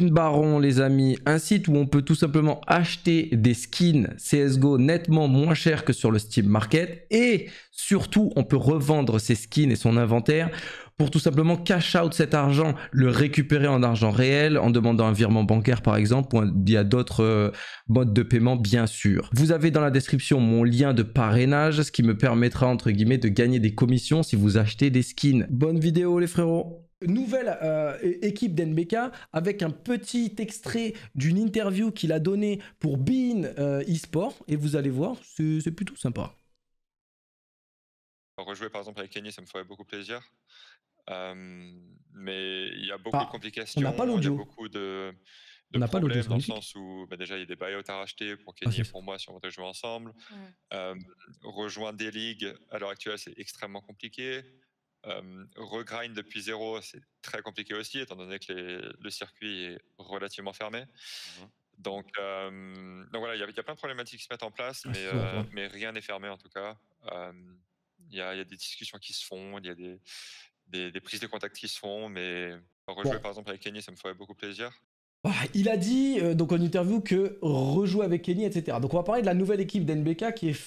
Baron, les amis, un site où on peut tout simplement acheter des skins CSGO nettement moins cher que sur le Steam Market. Et surtout, on peut revendre ses skins et son inventaire pour tout simplement cash out cet argent, le récupérer en argent réel en demandant un virement bancaire par exemple, il y a d'autres euh, modes de paiement bien sûr. Vous avez dans la description mon lien de parrainage, ce qui me permettra entre guillemets de gagner des commissions si vous achetez des skins. Bonne vidéo les frérots nouvelle euh, équipe d'NBK avec un petit extrait d'une interview qu'il a donnée pour Bean euh, eSport. et vous allez voir, c'est plutôt sympa. Rejouer par exemple avec Kenny, ça me ferait beaucoup plaisir. Euh, mais il y a beaucoup bah, de complications. On n'a pas l'audio. on n'a pas l'audio. Dans le sens où bah, déjà, il y a des buyouts à racheter pour ah, Kenny et pour moi si on veut jouer ensemble. rejoindre des ligues, à l'heure actuelle, c'est extrêmement compliqué. Euh, regrind depuis zéro, c'est très compliqué aussi, étant donné que le circuit est relativement fermé. Mhm. Donc, euh, donc, voilà, il y, a plein de problématiques qui se mettent en place, ah, mais, euh, mais rien n'est fermé en tout cas. Il y, a des discussions qui se font, il y a des, des, des, prises de contact qui se font, mais rejouer par exemple avec Kenny, ça me ferait beaucoup plaisir. Bah, il a dit, donc en interview, que rejouer avec Kenny, etc. Donc on va parler de la nouvelle équipe d'NBK qui est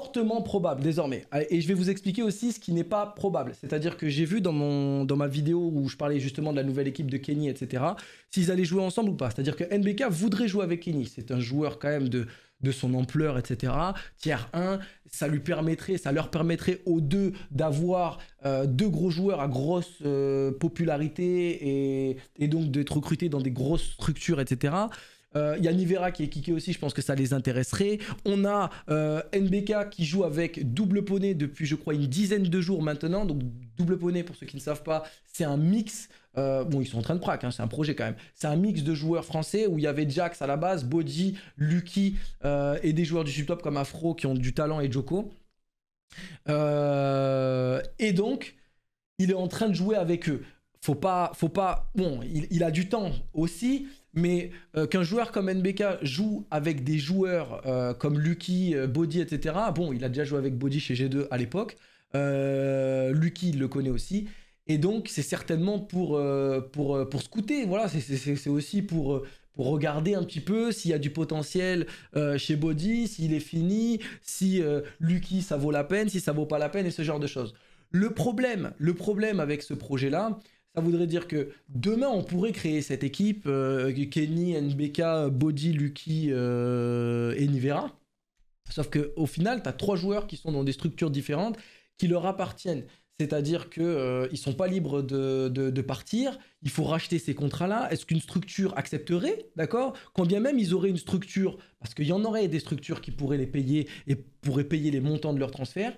fortement probable désormais. Et je vais vous expliquer aussi ce qui n'est pas probable. C'est-à-dire que j'ai vu dans, mon, dans ma vidéo où je parlais justement de la nouvelle équipe de Kenny, etc., s'ils allaient jouer ensemble ou pas. C'est-à-dire que NBK voudrait jouer avec Kenny. C'est un joueur quand même de, de son ampleur, etc. Tiers 1, ça lui permettrait, ça leur permettrait aux deux d'avoir euh, deux gros joueurs à grosse euh, popularité et, et donc d'être recrutés dans des grosses structures, etc. Euh, il y a Nivera qui est kické aussi, je pense que ça les intéresserait. On a euh, NBK qui joue avec Double Poney depuis, je crois, une dizaine de jours maintenant. Donc, Double Poney, pour ceux qui ne savent pas, c'est un mix. Euh, bon, ils sont en train de prac, hein, c'est un projet quand même. C'est un mix de joueurs français où il y avait Jax à la base, Bodhi, Lucky et des joueurs du top comme Afro qui ont du talent et Joko. et donc, il est en train de jouer avec eux faut pas, faut pas. Bon, il, a du temps aussi, mais euh, qu'un joueur comme NBK joue avec des joueurs euh, comme Lucky, euh, Body, etc. Bon, il a déjà joué avec Body chez G2 à l'époque. Lucky, il le connaît aussi. Et donc, c'est certainement pour, pour, pour scouter. Voilà, c'est aussi pour, pour regarder un petit peu s'il y a du potentiel chez Body, s'il est fini, si Lucky, ça vaut la peine, si ça vaut pas la peine, et ce genre de choses. Le problème, le problème avec ce projet-là, ça voudrait dire que demain, on pourrait créer cette équipe euh, Kenny, NBK, Body, Lucky euh, et Nivera. Sauf qu'au final, tu as trois joueurs qui sont dans des structures différentes qui leur appartiennent. C'est-à-dire qu'ils euh, ne sont pas libres de, partir, il faut racheter ces contrats-là. Est-ce qu'une structure accepterait, d'accord Quand bien même ils auraient une structure, parce qu'il y en aurait des structures qui pourraient les payer et pourraient payer les montants de leurs transferts,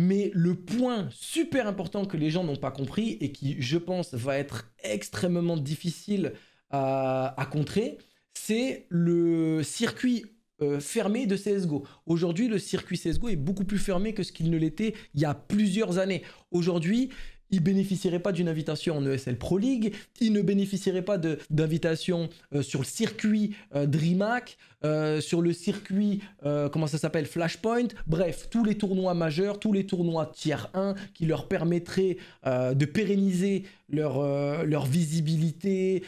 mais le point super important que les gens n'ont pas compris et qui, je pense, va être extrêmement difficile à, contrer, c'est le circuit euh, fermé de CSGO. Aujourd'hui, le circuit CSGO est beaucoup plus fermé que ce qu'il ne l'était il y a plusieurs années. Aujourd'hui, il bénéficierait pas d'une invitation en ESL Pro League, il ne bénéficieraient pas d'invitation euh, sur le circuit euh, DreamHack, euh, sur le circuit, comment ça s'appelle, Flashpoint, bref, tous les tournois majeurs, tous les tournois tiers 1 qui leur permettraient de pérenniser leur, leur visibilité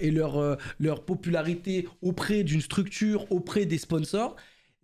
et leur, leur popularité auprès d'une structure, auprès des sponsors,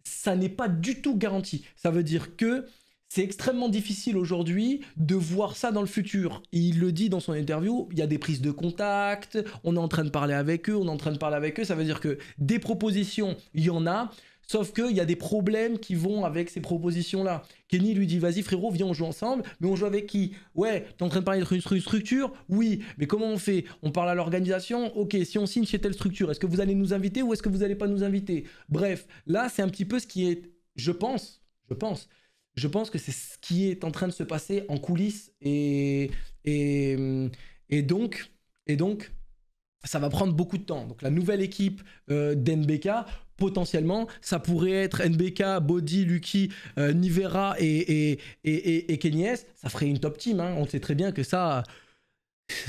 ça n'est pas du tout garanti. Ça veut dire que c'est extrêmement difficile aujourd'hui de voir ça dans le futur. il le dit dans son interview, il y a des prises de contact, on est en train de parler avec eux, on est en train de parler avec eux, ça veut dire que des propositions, il y en a, sauf qu'il y a des problèmes qui vont avec ces propositions-là. Kenny lui dit, vas-y frérot, viens, on joue ensemble, mais on joue avec qui Ouais, t'es en train de parler d'une structure Oui, mais comment on fait On parle à l'organisation Ok, si on signe chez telle structure, est-ce que vous allez nous inviter ou est-ce que vous n'allez pas nous inviter Bref, là, c'est un petit peu ce qui est, je pense, je pense, je pense que c'est ce qui est en train de se passer en coulisses et, et, donc, et donc ça va prendre beaucoup de temps. Donc la nouvelle équipe euh, d'NBK, potentiellement, ça pourrait être NBK, Body, Lucky, euh, Nivera et, et, Ça ferait une top team. Hein. On sait très bien que ça,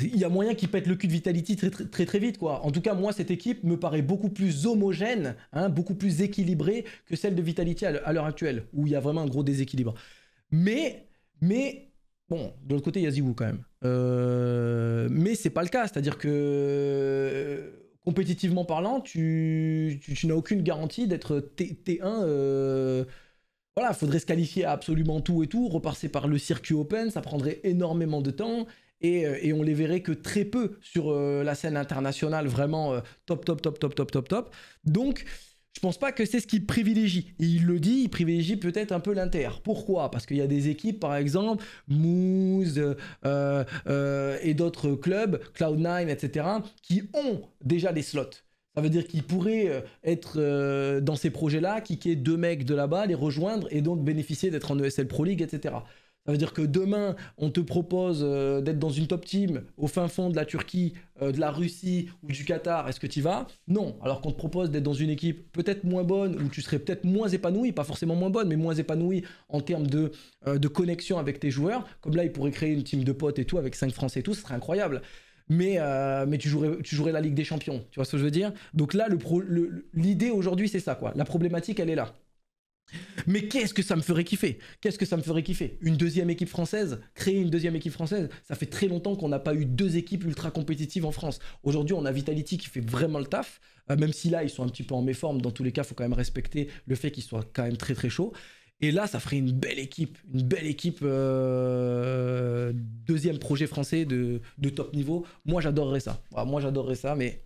il y a moyen qu'ils pètent le cul de Vitality très, très vite quoi. En tout cas moi cette équipe me paraît beaucoup plus homogène, hein, beaucoup plus équilibrée que celle de Vitality à l'heure actuelle où il y a vraiment un gros déséquilibre. Mais mais bon de l'autre côté il y a quand même. Euh, mais c'est pas le cas, c'est-à-dire que euh, compétitivement parlant tu, n'as aucune garantie d'être T, 1 euh, voilà, faudrait se qualifier à absolument tout et tout, repasser par le circuit open, ça prendrait énormément de temps et, euh, et, on les verrait que très peu sur euh, la scène internationale, vraiment euh, top, top, top, top, top, top, top. Donc, je pense pas que c'est ce qu'il privilégie. Et il le dit, il privilégie peut-être un peu l'Inter. Pourquoi Parce qu'il y a des équipes, par exemple, Moose et d'autres clubs, Cloud9, etc., qui ont déjà des slots. Ça veut dire qu'ils pourraient être dans ces projets-là, kicker deux mecs de là-bas, les rejoindre et donc bénéficier d'être en ESL Pro League, etc. Ça veut dire que demain, on te propose euh, d'être dans une top team au fin fond de la Turquie, euh, de la Russie ou du Qatar. Est-ce que tu vas Non. Alors qu'on te propose d'être dans une équipe peut-être moins bonne, où tu serais peut-être moins épanoui, pas forcément moins bonne, mais moins épanoui en termes de, euh, de connexion avec tes joueurs. Comme là, ils pourraient créer une team de potes et tout, avec 5 Français et tout, ce serait incroyable. Mais, mais tu, jouerais, tu jouerais la Ligue des Champions. Tu vois ce que je veux dire Donc là, l'idée aujourd'hui, c'est ça. quoi. La problématique, elle est là. Mais qu'est-ce que ça me ferait kiffer Qu'est-ce que ça me ferait kiffer Une deuxième équipe française Créer une deuxième équipe française Ça fait très longtemps qu'on n'a pas eu deux équipes ultra compétitives en France. Aujourd'hui, on a Vitality qui fait vraiment le taf, euh, même si là, ils sont un petit peu en méforme. Dans tous les cas, il faut quand même respecter le fait qu'ils soient quand même très très chauds. Et là, ça ferait une belle équipe, une belle équipe, euh, deuxième projet français de top niveau. Moi, j'adorerais ça. Moi, j'adorerais ça, mais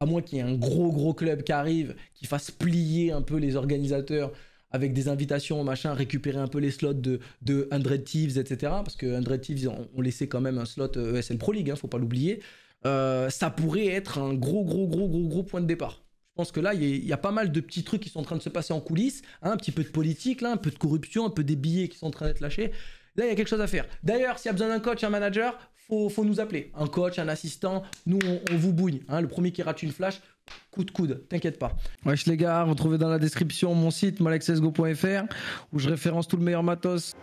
à moins qu'il y ait un gros gros club qui arrive, qui fasse plier un peu les organisateurs avec des invitations, machin, récupérer un peu les slots de, de 100 Thieves, etc. Parce que 100 Thieves, ont quand même un slot ESL euh, Pro League, hein, faut pas l'oublier. Euh, ça pourrait être un gros gros gros gros gros point de départ. Je pense que là, il y, a pas mal de petits trucs qui sont en train de se passer en coulisses, hein, un petit peu de politique, un peu de corruption, un peu des billets qui sont en train d'être lâchés. Là, il y a quelque chose à faire. D'ailleurs, s'il y a besoin d'un coach, un manager, faut, faut nous appeler. Un coach, un assistant, nous, on, vous bouille. Hein. Le premier qui rate une flash, coup de coude, t'inquiète pas. Wesh les gars, retrouvez dans la description mon site malaxesgo.fr où je référence tout le meilleur matos.